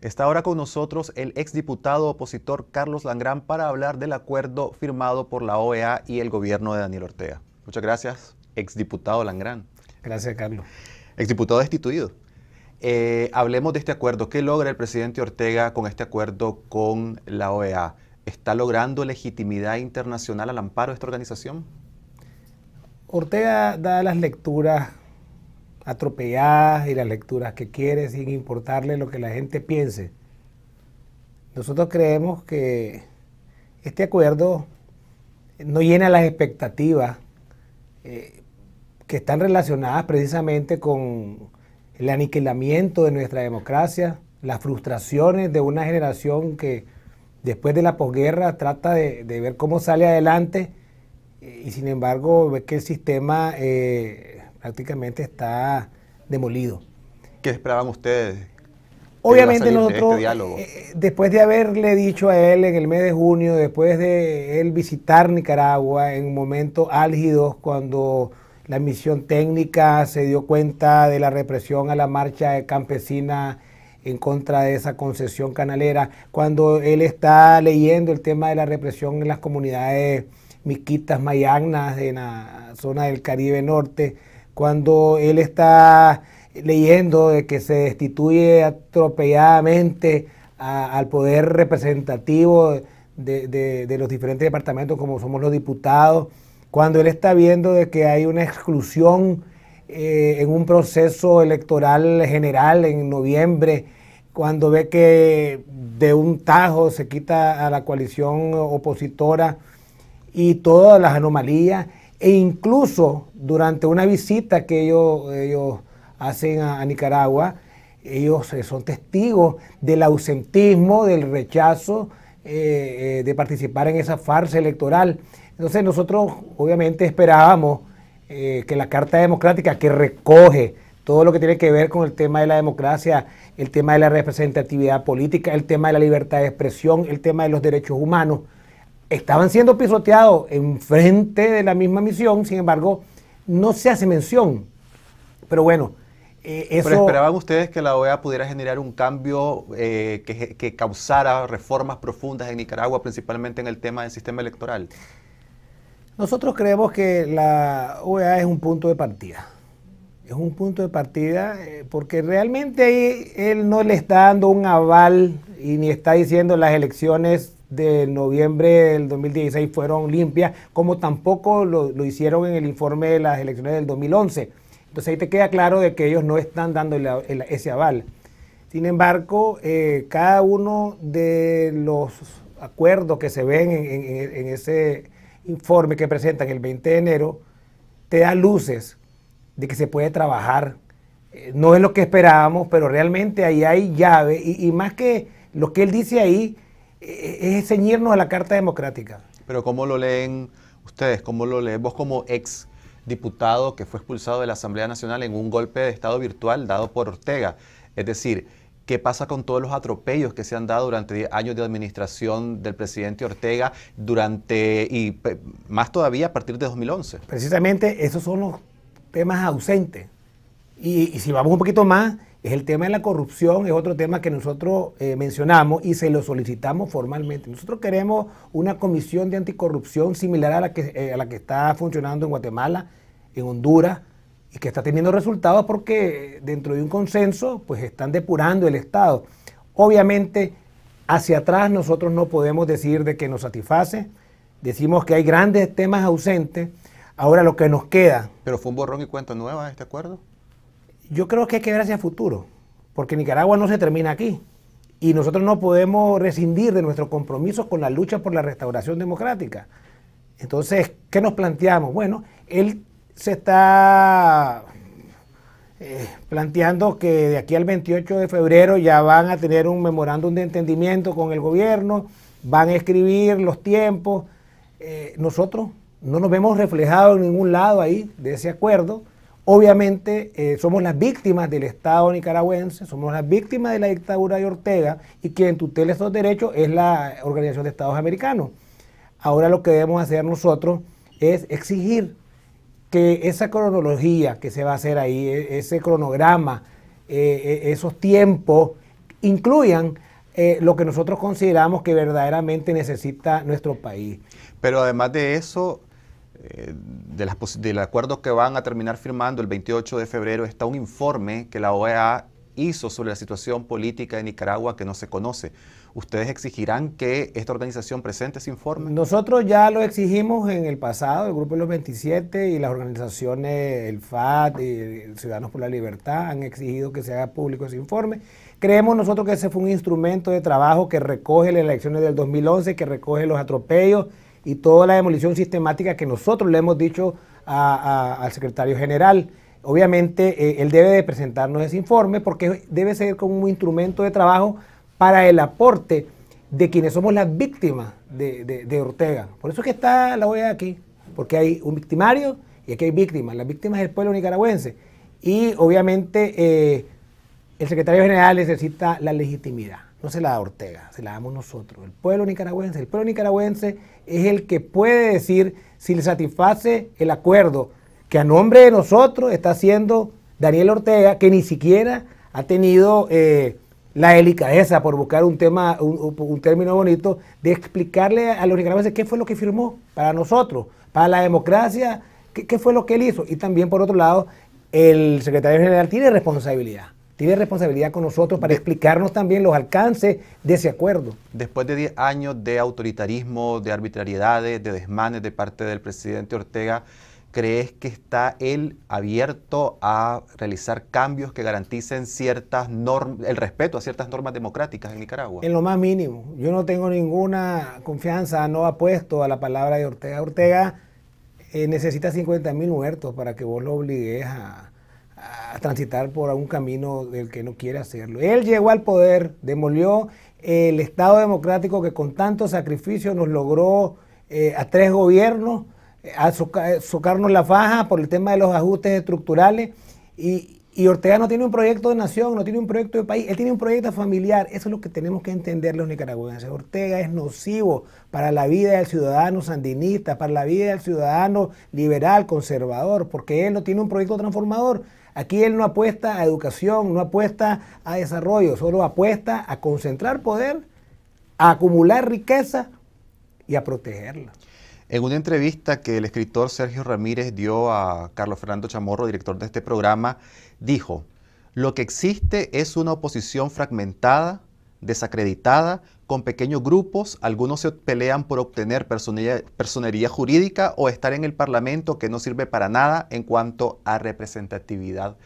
Está ahora con nosotros el exdiputado opositor Carlos Langrán para hablar del acuerdo firmado por la OEA y el gobierno de Daniel Ortega. Muchas gracias, exdiputado Langrán. Gracias, Carlos. Exdiputado destituido. Eh, hablemos de este acuerdo. ¿Qué logra el presidente Ortega con este acuerdo con la OEA? ¿Está logrando legitimidad internacional al amparo de esta organización? Ortega da las lecturas atropelladas y las lecturas que quiere sin importarle lo que la gente piense. Nosotros creemos que este acuerdo no llena las expectativas eh, que están relacionadas precisamente con el aniquilamiento de nuestra democracia, las frustraciones de una generación que después de la posguerra trata de, ver cómo sale adelante eh, y sin embargo ve que el sistema eh, prácticamente está demolido. ¿Qué esperaban ustedes? Obviamente nosotros, este eh, eh, después de haberle dicho a él en el mes de junio, después de él visitar Nicaragua en momentos álgidos, cuando la misión técnica se dio cuenta de la represión a la marcha campesina en contra de esa concesión canalera, cuando él está leyendo el tema de la represión en las comunidades miquitas mayagnas en la zona del Caribe Norte, cuando él está leyendo de que se destituye atropelladamente al poder representativo de, los diferentes departamentos como somos los diputados, cuando él está viendo de que hay una exclusión eh, en un proceso electoral general en noviembre, cuando ve que de un tajo se quita a la coalición opositora y todas las anomalías e incluso durante una visita que ellos, hacen a, Nicaragua, ellos eh, son testigos del ausentismo, del rechazo eh, eh, de participar en esa farsa electoral. Entonces nosotros obviamente esperábamos que la Carta Democrática que recoge todo lo que tiene que ver con el tema de la democracia, el tema de la representatividad política, el tema de la libertad de expresión, el tema de los derechos humanos, estaban siendo pisoteados en frente de la misma misión, sin embargo, no se hace mención. Pero bueno, eh, eso... Pero esperaban ustedes que la OEA pudiera generar un cambio eh, que, que, causara reformas profundas en Nicaragua, principalmente en el tema del sistema electoral. Nosotros creemos que la OEA es un punto de partida. Es un punto de partida eh, porque realmente ahí él no le está dando un aval y ni está diciendo las elecciones de noviembre del 2016 fueron limpias, como tampoco lo, hicieron en el informe de las elecciones del 2011. Entonces ahí te queda claro de que ellos no están dando ese aval. Sin embargo, eh, cada uno de los acuerdos que se ven en, ese informe que presentan el 20 de enero te da luces de que se puede trabajar. Eh, no es lo que esperábamos, pero realmente ahí hay llave y, y más que lo que él dice ahí, es ceñirnos a la Carta Democrática. Pero ¿cómo lo leen ustedes? ¿Cómo lo leemos vos como ex diputado que fue expulsado de la Asamblea Nacional en un golpe de Estado virtual dado por Ortega? Es decir, ¿Qué pasa con todos los atropellos que se han dado durante años de administración del presidente Ortega durante y más todavía a partir de 2011? Precisamente esos son los temas ausentes. y si vamos un poquito más, el tema de la corrupción, es otro tema que nosotros eh, mencionamos y se lo solicitamos formalmente. Nosotros queremos una comisión de anticorrupción similar a la que, eh, a la que está funcionando en Guatemala, en Honduras, y que está teniendo resultados porque eh, dentro de un consenso, pues están depurando el Estado. Obviamente, hacia atrás nosotros no podemos decir de que nos satisface. Decimos que hay grandes temas ausentes. Ahora lo que nos queda. Pero fue un borrón y cuenta nueva este acuerdo. Yo creo que hay que ver hacia el futuro, porque Nicaragua no se termina aquí. Y nosotros no podemos rescindir de nuestros compromisos con la lucha por la restauración democrática. Entonces, ¿qué nos planteamos? Bueno, él se está eh, planteando que de aquí al 28 de febrero ya van a tener un memorándum de entendimiento con el gobierno, van a escribir los tiempos. Eh, nosotros no nos vemos reflejados en ningún lado ahí de ese acuerdo. Obviamente eh, somos las víctimas del Estado nicaragüense, somos las víctimas de la dictadura de Ortega y quien tutela esos derechos es la Organización de Estados Americanos. Ahora lo que debemos hacer nosotros es exigir que esa cronología que se va a hacer ahí, e-, ese cronograma, eh, e-, esos tiempos, incluyan eh, lo que nosotros consideramos que verdaderamente necesita nuestro país. Pero además de eso, eh, de las del acuerdo que van a terminar firmando el 28 de febrero está un informe que la OEA hizo sobre la situación política de Nicaragua que no se conoce. ¿Ustedes exigirán que esta organización presente ese informe? Nosotros ya lo exigimos en el pasado, el Grupo de los 27 y las organizaciones, el FAT y eh, Ciudadanos por la Libertad han exigido que se haga público ese informe. Creemos nosotros que ese fue un instrumento de trabajo que recoge las elecciones del 2011, que recoge los atropellos y toda la demolición sistemática que nosotros le hemos dicho al secretario general. Obviamente, eh, él debe de presentarnos ese informe porque debe ser como un instrumento de trabajo para el aporte de quienes somos las víctimas de, Ortega. Por eso es que está la OEA aquí, porque hay un victimario y aquí hay víctimas. Las víctimas es el pueblo nicaragüense. Y obviamente eh, el secretario general necesita la legitimidad no se la da Ortega, se la damos nosotros, el pueblo nicaragüense. El pueblo nicaragüense es el que puede decir si le satisface el acuerdo que a nombre de nosotros está haciendo Daniel Ortega, que ni siquiera ha tenido eh, la delicadeza, por buscar un, tema, un, término bonito, de explicarle a los nicaragüenses qué fue lo que firmó para nosotros, para la democracia, qué fue lo que él hizo. Y también, por otro lado, el secretario general tiene responsabilidad tiene responsabilidad con nosotros para explicarnos también los alcances de ese acuerdo. Después de 10 años de autoritarismo, de arbitrariedades, de desmanes de parte del presidente Ortega, ¿crees que está él abierto a realizar cambios que garanticen ciertas normas, el respeto a ciertas normas democráticas en Nicaragua? En lo más mínimo. Yo no tengo ninguna confianza, no apuesto a la palabra de Ortega. Ortega eh, necesita 50 mil muertos para que vos lo obligues a a transitar por algún camino del que no quiere hacerlo. Él llegó al poder, demolió el Estado democrático que con tanto sacrificio nos logró eh, a tres gobiernos, eh, a eh, socarnos la faja por el tema de los ajustes estructurales. Y, y, Ortega no tiene un proyecto de nación, no tiene un proyecto de país, él tiene un proyecto familiar. Eso es lo que tenemos que entender los nicaragüenses. Ortega es nocivo para la vida del ciudadano sandinista, para la vida del ciudadano liberal, conservador, porque él no tiene un proyecto transformador. Aquí él no apuesta a educación, no apuesta a desarrollo, solo apuesta a concentrar poder, a acumular riqueza y a protegerla. En una entrevista que el escritor Sergio Ramírez dio a Carlos Fernando Chamorro, director de este programa, dijo, lo que existe es una oposición fragmentada, desacreditada, con pequeños grupos, algunos se pelean por obtener personería, jurídica o estar en el Parlamento que no sirve para nada en cuanto a representatividad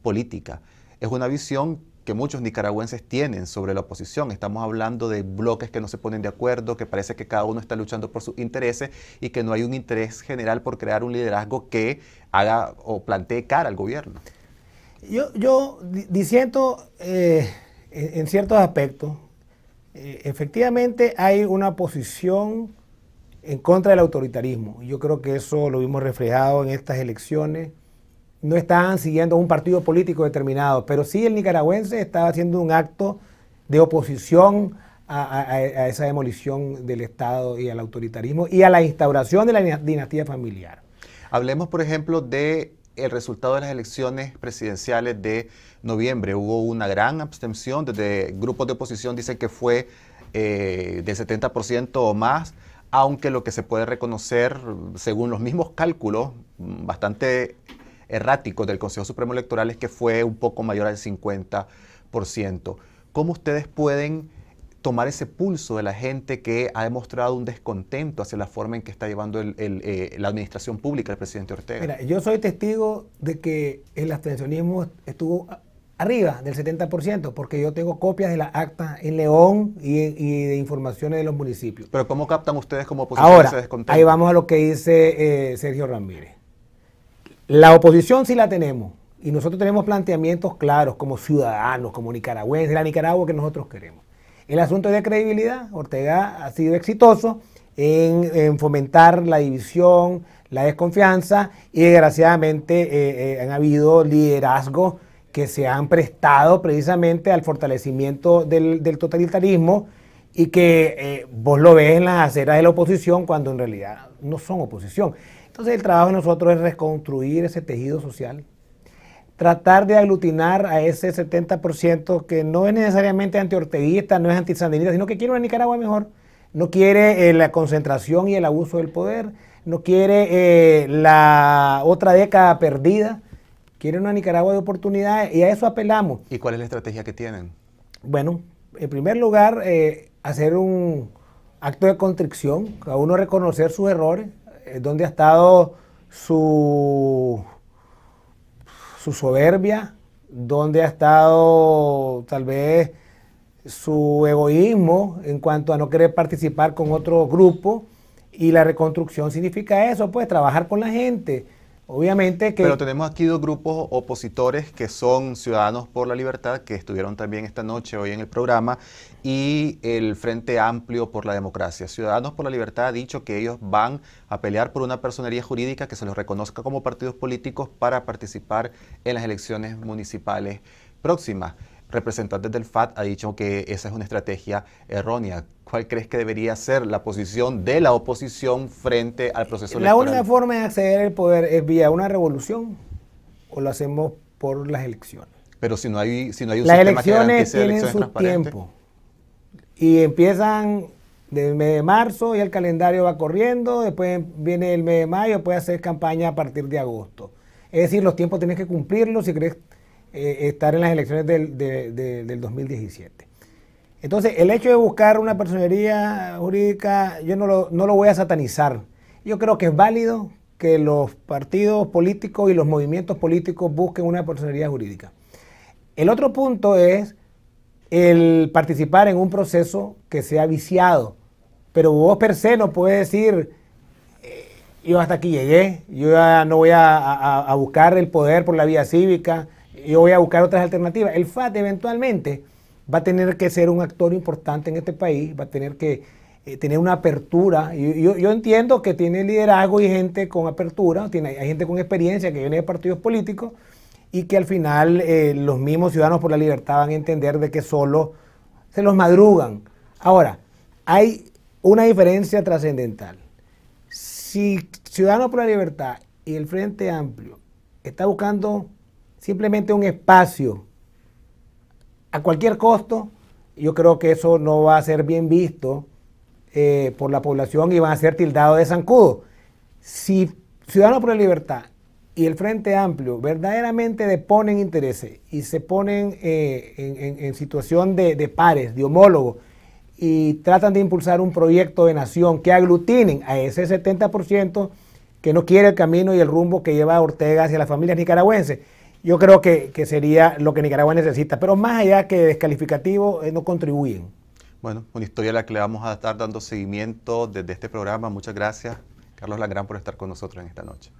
política. Es una visión que muchos nicaragüenses tienen sobre la oposición. Estamos hablando de bloques que no se ponen de acuerdo, que parece que cada uno está luchando por sus intereses y que no hay un interés general por crear un liderazgo que haga o plantee cara al gobierno. Yo, yo diciendo eh, en ciertos aspectos, eh, efectivamente hay una posición en contra del autoritarismo. Yo creo que eso lo vimos reflejado en estas elecciones. No estaban siguiendo un partido político determinado, pero sí el nicaragüense estaba haciendo un acto de oposición a, a esa demolición del Estado y al autoritarismo y a la instauración de la dinastía familiar. Hablemos, por ejemplo, de el resultado de las elecciones presidenciales de noviembre. Hubo una gran abstención, desde grupos de oposición dicen que fue eh, del 70% o más, aunque lo que se puede reconocer, según los mismos cálculos, mm, bastante erráticos del Consejo Supremo Electoral, es que fue un poco mayor al 50%. ¿Cómo ustedes pueden tomar ese pulso de la gente que ha demostrado un descontento hacia la forma en que está llevando eh, la administración pública el presidente Ortega. Mira, yo soy testigo de que el abstencionismo estuvo arriba del 70%, porque yo tengo copias de la acta en León y, de informaciones de los municipios. Pero ¿cómo captan ustedes como oposición ese descontento? Ahí vamos a lo que dice eh, Sergio Ramírez. La oposición sí la tenemos y nosotros tenemos planteamientos claros como ciudadanos, como nicaragüenses, la Nicaragua que nosotros queremos. El asunto de credibilidad, Ortega ha sido exitoso en, fomentar la división, la desconfianza y desgraciadamente eh, eh, han habido liderazgos que se han prestado precisamente al fortalecimiento del, totalitarismo y que eh, vos lo ves en las aceras de la oposición cuando en realidad no son oposición. Entonces el trabajo de nosotros es reconstruir ese tejido social tratar de aglutinar a ese 70% que no es necesariamente antiorteguista, no es anti-sandinista, sino que quiere una Nicaragua mejor. No quiere eh, la concentración y el abuso del poder, no quiere eh, la otra década perdida, quiere una Nicaragua de oportunidades y a eso apelamos. ¿Y cuál es la estrategia que tienen? Bueno, en primer lugar, eh, hacer un acto de constricción, a uno reconocer sus errores, donde ha estado su su soberbia, donde ha estado tal vez su egoísmo en cuanto a no querer participar con otro grupo y la reconstrucción significa eso, pues trabajar con la gente, Obviamente que... Pero tenemos aquí dos grupos opositores que son Ciudadanos por la Libertad, que estuvieron también esta noche hoy en el programa, y el Frente Amplio por la Democracia. Ciudadanos por la Libertad ha dicho que ellos van a pelear por una personería jurídica que se los reconozca como partidos políticos para participar en las elecciones municipales próximas representantes del FAT ha dicho que esa es una estrategia errónea. ¿Cuál crees que debería ser la posición de la oposición frente al proceso la electoral? La única forma de acceder al poder es vía una revolución o lo hacemos por las elecciones. Pero si no hay, si no hay un las elecciones tienen su tiempo y empiezan del mes de marzo y el calendario va corriendo, después viene el mes de mayo, puede hacer campaña a partir de agosto. Es decir, los tiempos tienes que cumplirlos si crees eh, estar en las elecciones del, del 2017. Entonces, el hecho de buscar una personería jurídica, yo no lo, voy a satanizar. Yo creo que es válido que los partidos políticos y los movimientos políticos busquen una personería jurídica. El otro punto es el participar en un proceso que sea viciado. Pero vos per se no puedes decir, eh, yo hasta aquí llegué, yo ya no voy a, a buscar el poder por la vía cívica, yo voy a buscar otras alternativas. El FAT eventualmente va a tener que ser un actor importante en este país, va a tener que eh, tener una apertura. Yo, yo, entiendo que tiene liderazgo y gente con apertura, tiene, hay gente con experiencia que viene de partidos políticos y que al final eh, los mismos ciudadanos por la libertad van a entender de que solo se los madrugan. Ahora, hay una diferencia trascendental. Si Ciudadanos por la Libertad y el Frente Amplio está buscando simplemente un espacio a cualquier costo, yo creo que eso no va a ser bien visto eh, por la población y va a ser tildado de zancudo. Si Ciudadanos por la Libertad y el Frente Amplio verdaderamente deponen intereses y se ponen eh, en, situación de, de pares, de homólogos, y tratan de impulsar un proyecto de nación que aglutinen a ese 70% que no quiere el camino y el rumbo que lleva Ortega hacia las familias nicaragüenses yo creo que, sería lo que Nicaragua necesita. Pero más allá que descalificativo, eh, no contribuyen. Bueno, una historia a la que le vamos a estar dando seguimiento desde este programa. Muchas gracias, Carlos Lagrán, por estar con nosotros en esta noche.